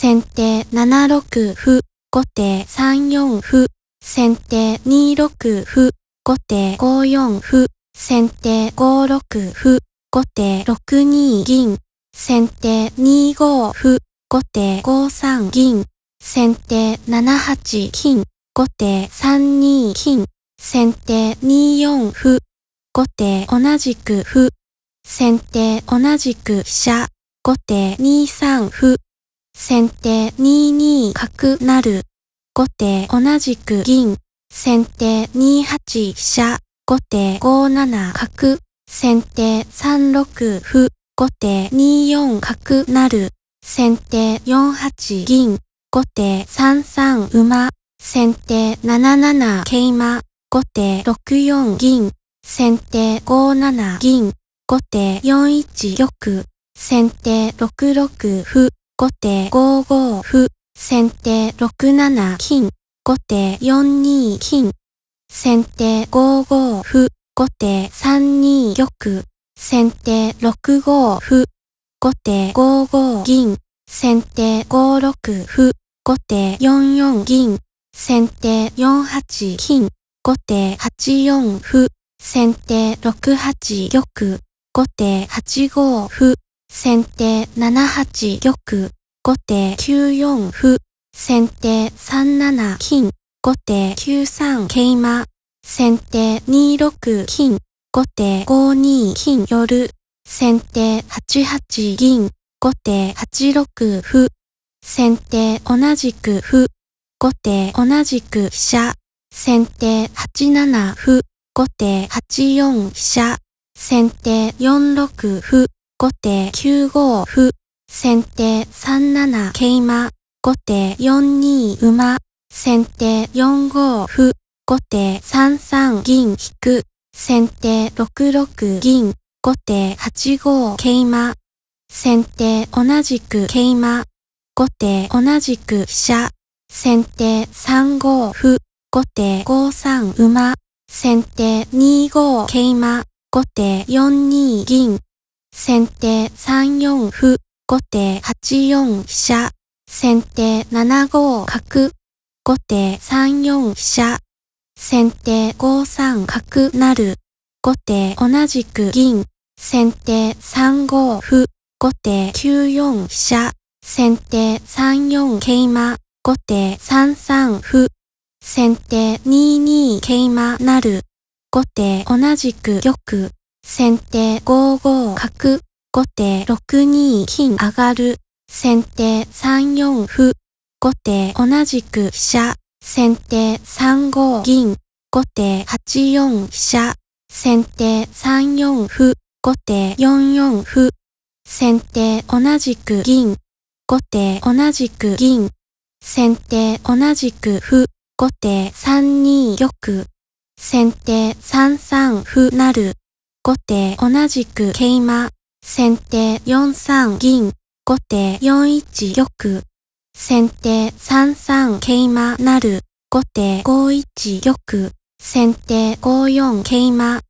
先手7六歩、後手3四歩、先手2六歩、後手5四歩、先手5六歩、後手6二銀、先手2五歩、後手5三銀、先手7八金、後手3二金、先手2四歩、後手同じく歩、先手同じく飛車、後手2三歩、先手2二角なる。後手同じく銀。先手2八飛車。後手5七角。先手3六歩。後手2四角なる。先手4八銀。後手3三馬。先手7七桂馬。後手6四銀。先手5七銀。後手4一玉。先手6六歩。後手5五歩、先手6七金、後手4二金、先手5五歩、後手3二玉、先手6五歩、後手5五銀、先手5六歩、後手4四銀、先手4八金、後手8四歩、先手6八玉、後手8五歩、先手7八玉、後手9四歩、先手3七金、後手9三桂馬、先手2六金、後手5二金寄、先手8八銀、後手8六歩、先手同じく歩、後手同じく飛車、先手8七歩、後手8四飛車、先手4六歩、後手9五歩、先手3七桂馬、後手4二馬、先手4五歩、後手3三銀引く、先手6六銀、後手8五桂馬、先手同じく桂馬、後手同じく飛車、先手3五歩、後手5三馬、先手2五桂馬、後手4二銀、先手3四歩、後手8四飛車、先手7五角、後手3四飛車、先手5三角なる、後手同じく銀、先手3五歩、後手9四飛車、先手3四桂馬、後手3三歩、先手2二桂馬なる。後手同じく玉。先手5五角、後手6二金上がる、先手3四歩、後手同じく飛車、先手3五銀、後手8四飛車、先手3四歩、後手4四歩、先手同じく銀、後手同じく銀、先手同じく歩、後手3二玉、先手3三歩なる、後手同じく桂馬、先手4三銀、後手4一玉、先手3三桂馬なる、後手5一玉、先手5四桂馬、